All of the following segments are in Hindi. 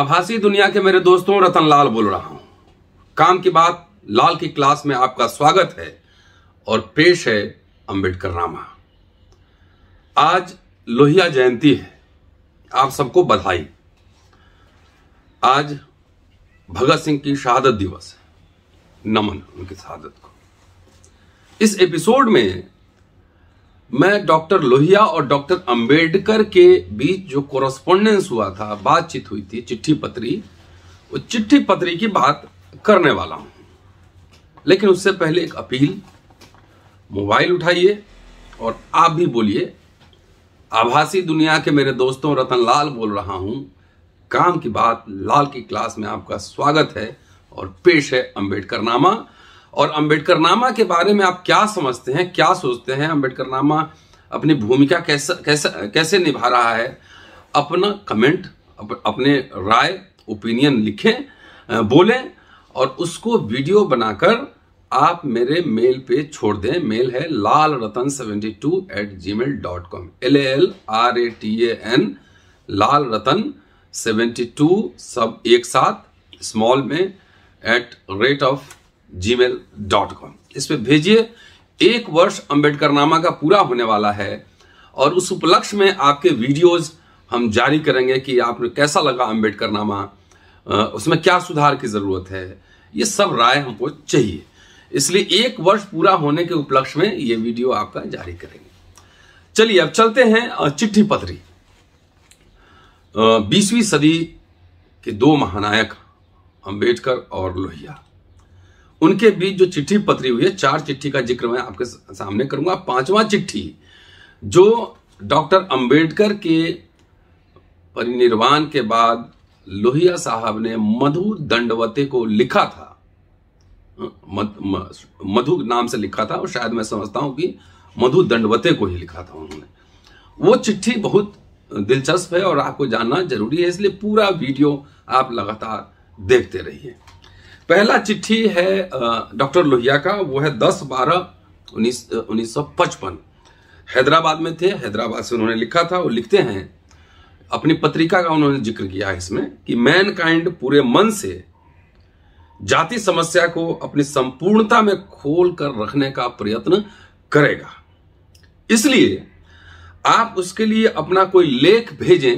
आभासी दुनिया के मेरे दोस्तों रतन लाल बोल रहा हूं काम की बात लाल की क्लास में आपका स्वागत है और पेश है अंबेडकर रामा आज लोहिया जयंती है आप सबको बधाई आज भगत सिंह की शहादत दिवस है नमन उनकी शहादत को इस एपिसोड में मैं डॉक्टर लोहिया और डॉक्टर अंबेडकर के बीच जो कोरोस्पोंडेंस हुआ था बातचीत हुई थी चिट्ठी पत्री वो चिट्ठी पत्री की बात करने वाला हूं लेकिन उससे पहले एक अपील मोबाइल उठाइए और आप भी बोलिए आभासी दुनिया के मेरे दोस्तों रतन लाल बोल रहा हूं काम की बात लाल की क्लास में आपका स्वागत है और पेश है अंबेडकर नामा और अम्बेडकर नामा के बारे में आप क्या समझते हैं क्या सोचते हैं अम्बेडकर नामा अपनी भूमिका कैसा कैसा कैसे निभा रहा है अपना कमेंट अप, अपने राय ओपिनियन लिखें बोलें और उसको वीडियो बनाकर आप मेरे मेल पे छोड़ दें मेल है Lal Ratan seventy two at gmail dot com L L R A T A N Lal Ratan seventy two सब एक साथ स्मॉल में at rate of gmail dot com इस पर भेजिए एक वर्ष अम्बेडकर नामा का पूरा होने वाला है और उस उपलक्ष्य में आपके वीडियोस हम जारी करेंगे कि आपने कैसा लगा अम्बेडकर नामा उसमें क्या सुधार की ज़रूरत है ये सब राय हमको चाहिए इसलिए एक वर्ष पूरा होने के उपलक्ष्य में ये वीडियो आपका जारी करेंगे चलिए अब चलते हैं चिट्ठी पत्री बीसवीं सदी के दो महानायक अंबेडकर और लोहिया उनके बीच जो चिट्ठी पत्री हुई है चार चिट्ठी का जिक्र मैं आपके सामने करूंगा पांचवा चिट्ठी जो डॉक्टर अंबेडकर के परिनिर्वाण के बाद लोहिया साहब ने मधु दंडवते को लिखा था मधु नाम से लिखा था और शायद मैं समझता हूं कि मधु दंडवते को ही लिखा था उन्होंने वो चिट्ठी बहुत दिलचस्प है और आपको जानना जरूरी है इसलिए पूरा वीडियो आप लगातार देखते रहिए पहला चिट्ठी है डॉक्टर लोहिया का वो है दस बारह उन्नीस सौ पचपन हैदराबाद में थे हैदराबाद से उन्होंने लिखा था वो लिखते हैं अपनी पत्रिका का उन्होंने जिक्र किया है इसमें कि मैन काइंड पूरे मन से जाति समस्या को अपनी संपूर्णता में खोल कर रखने का प्रयत्न करेगा इसलिए आप उसके लिए अपना कोई लेख भेजें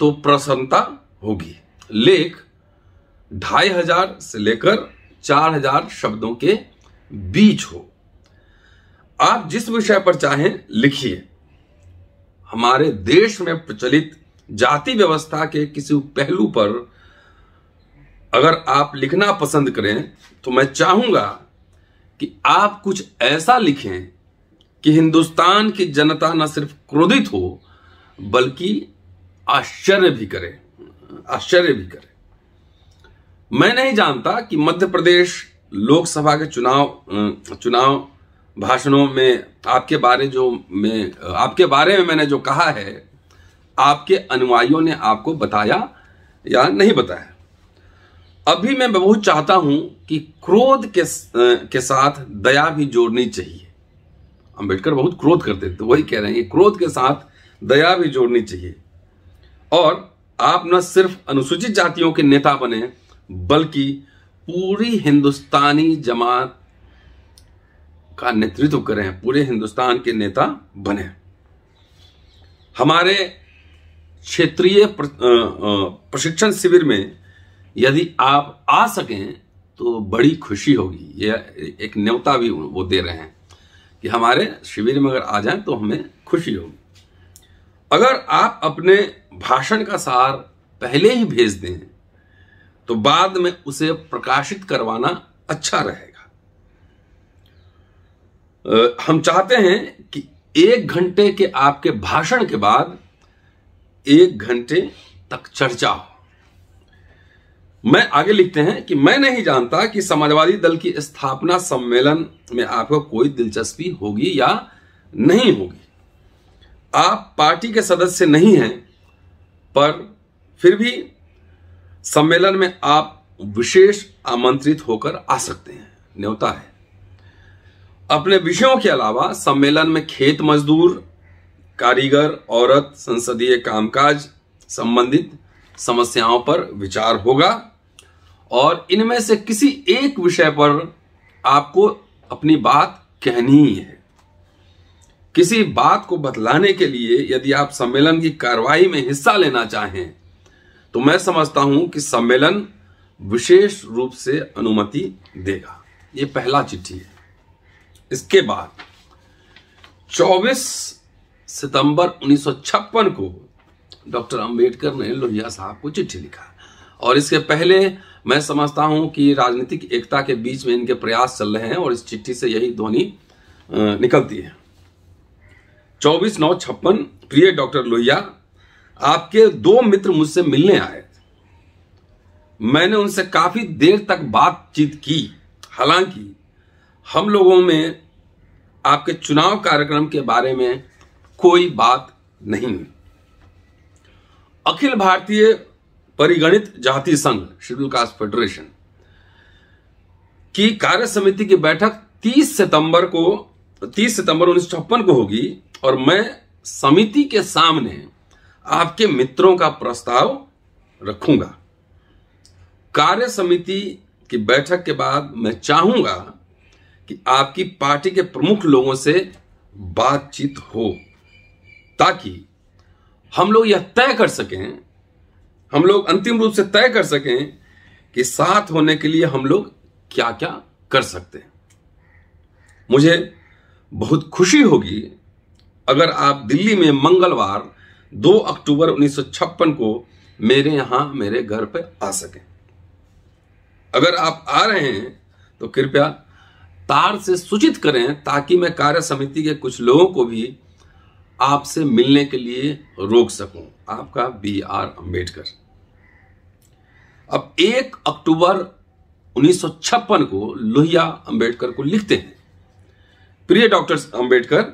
तो प्रसन्नता होगी लेख ढाई हजार से लेकर चार हजार शब्दों के बीच हो आप जिस विषय पर चाहें लिखिए हमारे देश में प्रचलित जाति व्यवस्था के किसी पहलू पर अगर आप लिखना पसंद करें तो मैं चाहूंगा कि आप कुछ ऐसा लिखें कि हिंदुस्तान की जनता न सिर्फ क्रोधित हो बल्कि आश्चर्य भी करे आश्चर्य भी करे मैं नहीं जानता कि मध्य प्रदेश लोकसभा के चुनाव चुनाव भाषणों में आपके बारे जो में आपके बारे में मैंने जो कहा है आपके अनुयायियों ने आपको बताया या नहीं बताया अभी मैं बहुत चाहता हूं कि क्रोध के के साथ दया भी जोड़नी चाहिए अंबेडकर बहुत क्रोध करते थे तो वही कह रहे हैं क्रोध के साथ दया भी जोड़नी चाहिए और आप न सिर्फ अनुसूचित जातियों के नेता बने बल्कि पूरी हिंदुस्तानी जमात का नेतृत्व करें पूरे हिंदुस्तान के नेता बने हमारे क्षेत्रीय प्रशिक्षण शिविर में यदि आप आ सकें तो बड़ी खुशी होगी यह एक न्योता भी वो दे रहे हैं कि हमारे शिविर में अगर आ जाएं तो हमें खुशी होगी अगर आप अपने भाषण का सार पहले ही भेज दें तो बाद में उसे प्रकाशित करवाना अच्छा रहेगा हम चाहते हैं कि एक घंटे के आपके भाषण के बाद एक घंटे तक चर्चा हो मैं आगे लिखते हैं कि मैं नहीं जानता कि समाजवादी दल की स्थापना सम्मेलन में आपको कोई दिलचस्पी होगी या नहीं होगी आप पार्टी के सदस्य नहीं हैं पर फिर भी सम्मेलन में आप विशेष आमंत्रित होकर आ सकते हैं न्योता है अपने विषयों के अलावा सम्मेलन में खेत मजदूर कारीगर औरत संसदीय कामकाज संबंधित समस्याओं पर विचार होगा और इनमें से किसी एक विषय पर आपको अपनी बात कहनी है किसी बात को बतलाने के लिए यदि आप सम्मेलन की कार्रवाई में हिस्सा लेना चाहें तो मैं समझता हूं कि सम्मेलन विशेष रूप से अनुमति देगा ये पहला चिट्ठी है इसके बाद 24 सितंबर 1956 को डॉक्टर अंबेडकर ने लोहिया साहब को चिट्ठी लिखा और इसके पहले मैं समझता हूं कि राजनीतिक एकता के बीच में इनके प्रयास चल रहे हैं और इस चिट्ठी से यही ध्वनि निकलती है चौबीस नौ छप्पन प्रिय डॉक्टर लोहिया आपके दो मित्र मुझसे मिलने आए मैंने उनसे काफी देर तक बातचीत की हालांकि हम लोगों में आपके चुनाव कार्यक्रम के बारे में कोई बात नहीं हुई अखिल भारतीय परिगणित जाति संघ शेड्यूल कास्ट फेडरेशन की कार्य समिति की बैठक 30 सितंबर को 30 सितंबर उन्नीस को होगी और मैं समिति के सामने आपके मित्रों का प्रस्ताव रखूंगा कार्य समिति की बैठक के बाद मैं चाहूंगा कि आपकी पार्टी के प्रमुख लोगों से बातचीत हो ताकि हम लोग यह तय कर सकें हम लोग अंतिम रूप से तय कर सकें कि साथ होने के लिए हम लोग क्या क्या कर सकते हैं मुझे बहुत खुशी होगी अगर आप दिल्ली में मंगलवार 2 अक्टूबर 1956 को मेरे यहां मेरे घर पर आ सकें अगर आप आ रहे हैं तो कृपया तार से सूचित करें ताकि मैं कार्य समिति के कुछ लोगों को भी आपसे मिलने के लिए रोक सकूं आपका बी आर अम्बेडकर अब एक अक्टूबर 1956 को लोहिया अंबेडकर को लिखते हैं प्रिय डॉक्टर अंबेडकर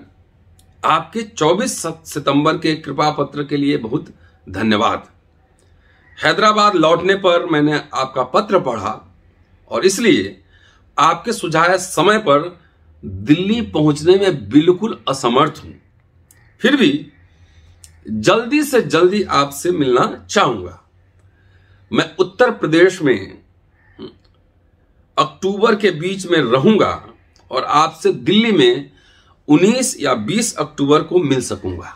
आपके 24 सितंबर के कृपा पत्र के लिए बहुत धन्यवाद हैदराबाद लौटने पर मैंने आपका पत्र पढ़ा और इसलिए आपके सुझाए समय पर दिल्ली पहुंचने में बिल्कुल असमर्थ हूं फिर भी जल्दी से जल्दी आपसे मिलना चाहूंगा मैं उत्तर प्रदेश में अक्टूबर के बीच में रहूंगा और आपसे दिल्ली में 19 या 20 अक्टूबर को मिल सकूंगा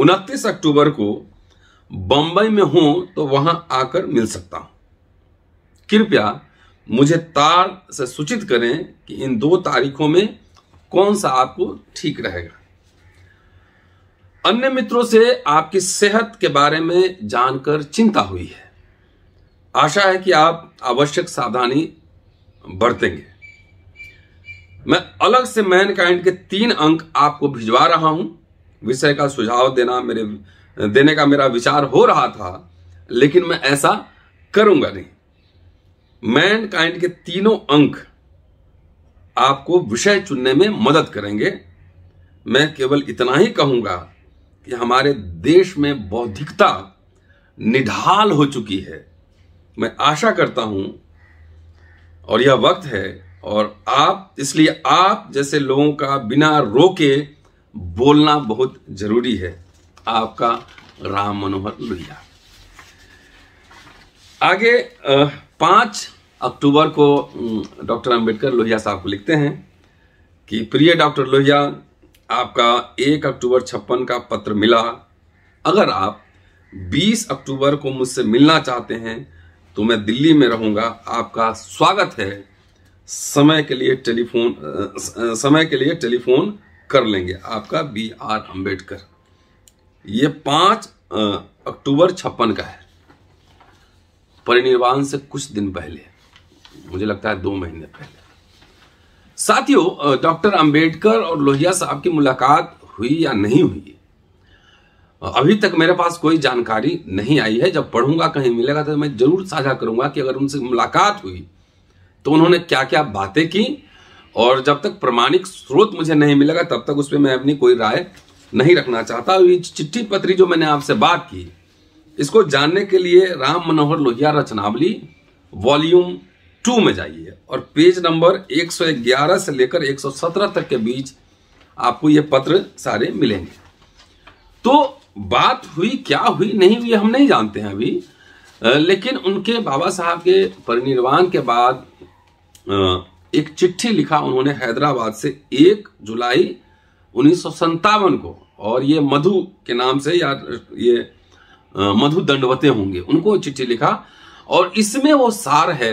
29 अक्टूबर को बंबई में हूं तो वहां आकर मिल सकता हूं कृपया मुझे तार से सूचित करें कि इन दो तारीखों में कौन सा आपको ठीक रहेगा अन्य मित्रों से आपकी सेहत के बारे में जानकर चिंता हुई है आशा है कि आप आवश्यक सावधानी बरतेंगे मैं अलग से मैन काइंड के तीन अंक आपको भिजवा रहा हूं विषय का सुझाव देना मेरे देने का मेरा विचार हो रहा था लेकिन मैं ऐसा करूंगा नहीं मैन काइंड के तीनों अंक आपको विषय चुनने में मदद करेंगे मैं केवल इतना ही कहूंगा कि हमारे देश में बौद्धिकता निढाल हो चुकी है मैं आशा करता हूं और यह वक्त है और आप इसलिए आप जैसे लोगों का बिना रोके बोलना बहुत जरूरी है आपका राम मनोहर लोहिया आगे पांच अक्टूबर को डॉक्टर अंबेडकर लोहिया साहब को लिखते हैं कि प्रिय डॉक्टर लोहिया आपका एक अक्टूबर छप्पन का पत्र मिला अगर आप 20 अक्टूबर को मुझसे मिलना चाहते हैं तो मैं दिल्ली में रहूंगा आपका स्वागत है समय के लिए टेलीफोन समय के लिए टेलीफोन कर लेंगे आपका बी आर अम्बेडकर ये पांच अक्टूबर छप्पन का है परिनिर्वाण से कुछ दिन पहले मुझे लगता है दो महीने पहले साथियों डॉक्टर अंबेडकर और लोहिया साहब की मुलाकात हुई या नहीं हुई अभी तक मेरे पास कोई जानकारी नहीं आई है जब पढ़ूंगा कहीं मिलेगा तो मैं जरूर साझा करूंगा कि अगर उनसे मुलाकात हुई तो उन्होंने क्या क्या बातें की और जब तक प्रमाणिक स्रोत मुझे नहीं मिलेगा तब तक उस पर मैं अपनी कोई राय नहीं रखना चाहता ये चिट्ठी पत्री जो मैंने आपसे बात की इसको जानने के लिए राम मनोहर लोहिया रचनावली वॉल्यूम टू में जाइए और पेज नंबर 111 से लेकर 117 तक के बीच आपको ये पत्र सारे मिलेंगे तो बात हुई क्या हुई नहीं हुई हम नहीं जानते हैं अभी लेकिन उनके बाबा साहब के परिनिर्वाण के बाद एक चिट्ठी लिखा उन्होंने हैदराबाद से एक जुलाई उन्नीस को और ये मधु के नाम से या ये मधु दंडवते होंगे उनको चिट्ठी लिखा और इसमें वो सार है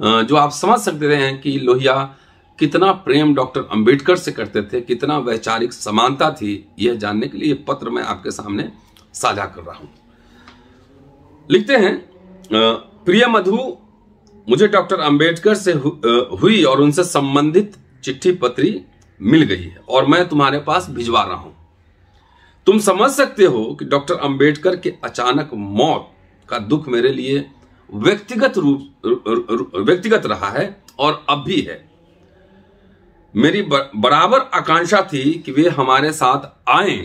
जो आप समझ सकते रहे हैं कि लोहिया कितना प्रेम डॉक्टर अंबेडकर से करते थे कितना वैचारिक समानता थी यह जानने के लिए पत्र मैं आपके सामने साझा कर रहा हूं लिखते हैं प्रिय मधु मुझे डॉक्टर अंबेडकर से हुई और उनसे संबंधित चिट्ठी पत्री मिल गई है और मैं तुम्हारे पास भिजवा रहा हूं तुम समझ सकते हो कि डॉक्टर अंबेडकर के अचानक मौत का दुख मेरे लिए व्यक्तिगत रूप व्यक्तिगत रहा है और अब भी है मेरी बराबर आकांक्षा थी कि वे हमारे साथ आए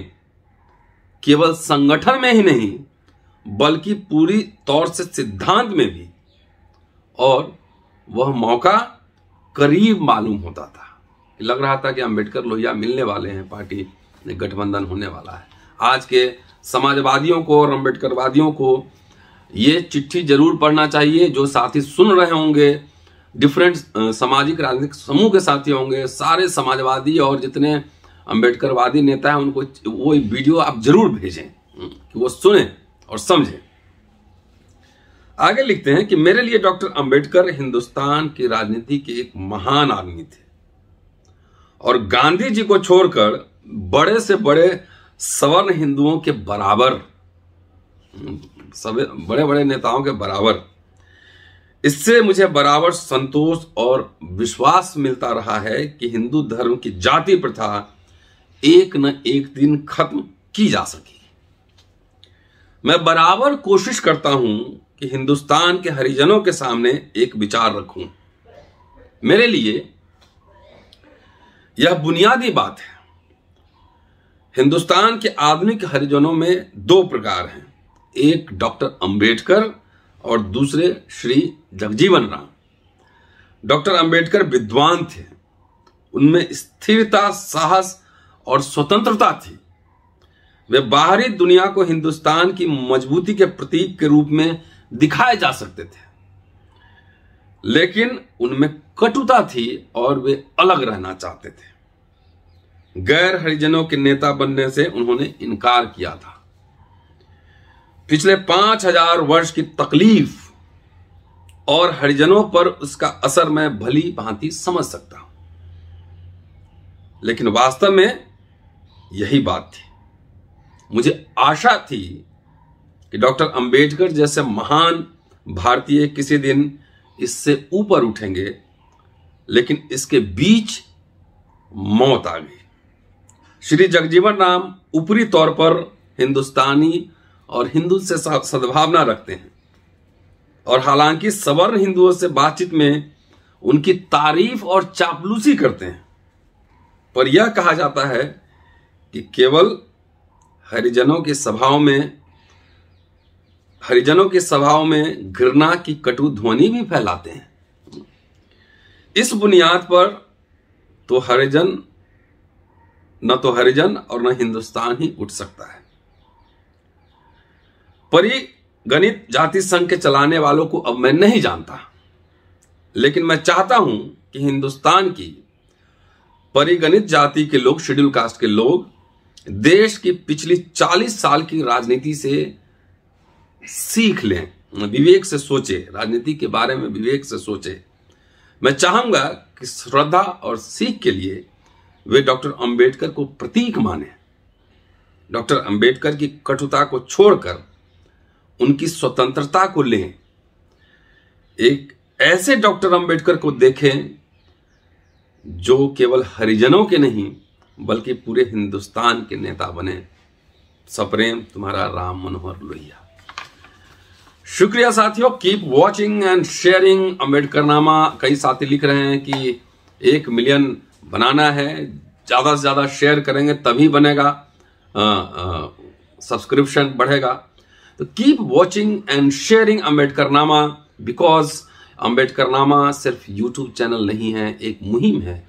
केवल संगठन में ही नहीं बल्कि पूरी तौर से सिद्धांत में भी और वह मौका करीब मालूम होता था लग रहा था कि अंबेडकर लोहिया मिलने वाले हैं पार्टी गठबंधन होने वाला है आज के समाजवादियों को और अम्बेडकरवादियों को ये चिट्ठी जरूर पढ़ना चाहिए जो साथी सुन रहे होंगे डिफरेंट सामाजिक राजनीतिक समूह के साथी होंगे सारे समाजवादी और जितने अम्बेडकरवादी नेता हैं उनको वो वीडियो आप जरूर भेजें हम्म, कि वो सुने और समझें आगे लिखते हैं कि मेरे लिए डॉक्टर अंबेडकर हिंदुस्तान की राजनीति के एक महान आदमी थे और गांधी जी को छोड़कर बड़े से बड़े सवर्ण हिंदुओं के बराबर बड़े बड़े नेताओं के बराबर इससे मुझे बराबर संतोष और विश्वास मिलता रहा है कि हिंदू धर्म की जाति प्रथा एक न एक दिन खत्म की जा सके मैं बराबर कोशिश करता हूं कि हिंदुस्तान के हरिजनों के सामने एक विचार रखूं मेरे लिए यह बुनियादी बात है हिंदुस्तान के आधुनिक हरिजनों में दो प्रकार हैं एक डॉक्टर अंबेडकर और दूसरे श्री जगजीवन राम डॉक्टर अंबेडकर विद्वान थे उनमें स्थिरता साहस और स्वतंत्रता थी वे बाहरी दुनिया को हिंदुस्तान की मजबूती के प्रतीक के रूप में दिखाए जा सकते थे लेकिन उनमें कटुता थी और वे अलग रहना चाहते थे गैर हरिजनों के नेता बनने से उन्होंने इनकार किया था पिछले पांच हजार वर्ष की तकलीफ और हरिजनों पर उसका असर मैं भली भांति समझ सकता हूं लेकिन वास्तव में यही बात थी मुझे आशा थी कि डॉक्टर अंबेडकर जैसे महान भारतीय किसी दिन इससे ऊपर उठेंगे लेकिन इसके बीच मौत आ गई श्री जगजीवन राम ऊपरी तौर पर हिंदुस्तानी और हिंदू से सद्भावना रखते हैं और हालांकि सवर्ण हिंदुओं से बातचीत में उनकी तारीफ और चापलूसी करते हैं पर यह कहा जाता है कि केवल हरिजनों की सभाओं में हरिजनों के सभाओं में घृणा की कटु ध्वनि भी फैलाते हैं इस बुनियाद पर तो हरिजन न तो हरिजन और न हिंदुस्तान ही उठ सकता है परिगणित जाति संघ के चलाने वालों को अब मैं नहीं जानता लेकिन मैं चाहता हूं कि हिंदुस्तान की परिगणित जाति के लोग शेड्यूल कास्ट के लोग देश की पिछली 40 साल की राजनीति से सीख लें विवेक से सोचे राजनीति के बारे में विवेक से सोचे मैं चाहूंगा कि श्रद्धा और सीख के लिए वे डॉक्टर अंबेडकर को प्रतीक माने डॉक्टर अंबेडकर की कटुता को छोड़कर उनकी स्वतंत्रता को लें एक ऐसे डॉक्टर अंबेडकर को देखें जो केवल हरिजनों के नहीं बल्कि पूरे हिंदुस्तान के नेता बने सप्रेम तुम्हारा राम मनोहर लोहिया शुक्रिया साथियों keep watching and sharing Ambedkar Nama कई साथी लिख रहे हैं कि एक मिलियन बनाना है ज़्यादा से ज़्यादा शेयर करेंगे तभी बनेगा सब्सक्रिप्शन बढ़ेगा तो keep watching and sharing Ambedkar Nama because Ambedkar नामा सिर्फ यूट्यूब चैनल नहीं है एक मुहिम है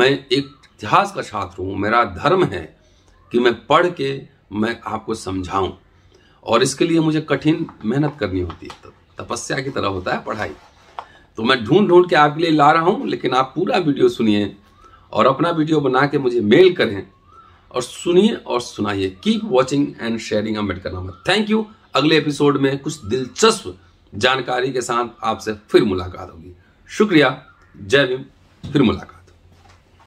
मैं एक इतिहास का छात्र हूँ मेरा धर्म है कि मैं पढ़ के मैं आपको समझाऊं और इसके लिए मुझे कठिन मेहनत करनी होती है तो तपस्या की तरह होता है पढ़ाई तो मैं ढूंढ ढूंढ के आपके लिए ला रहा हूं लेकिन आप पूरा वीडियो सुनिए और अपना वीडियो बना के मुझे मेल करें और सुनिए और सुनाइए keep watching and sharing Ambedkar नामक थैंक यू अगले एपिसोड में कुछ दिलचस्प जानकारी के साथ आपसे फिर मुलाकात होगी शुक्रिया जय भीम फिर मुलाकात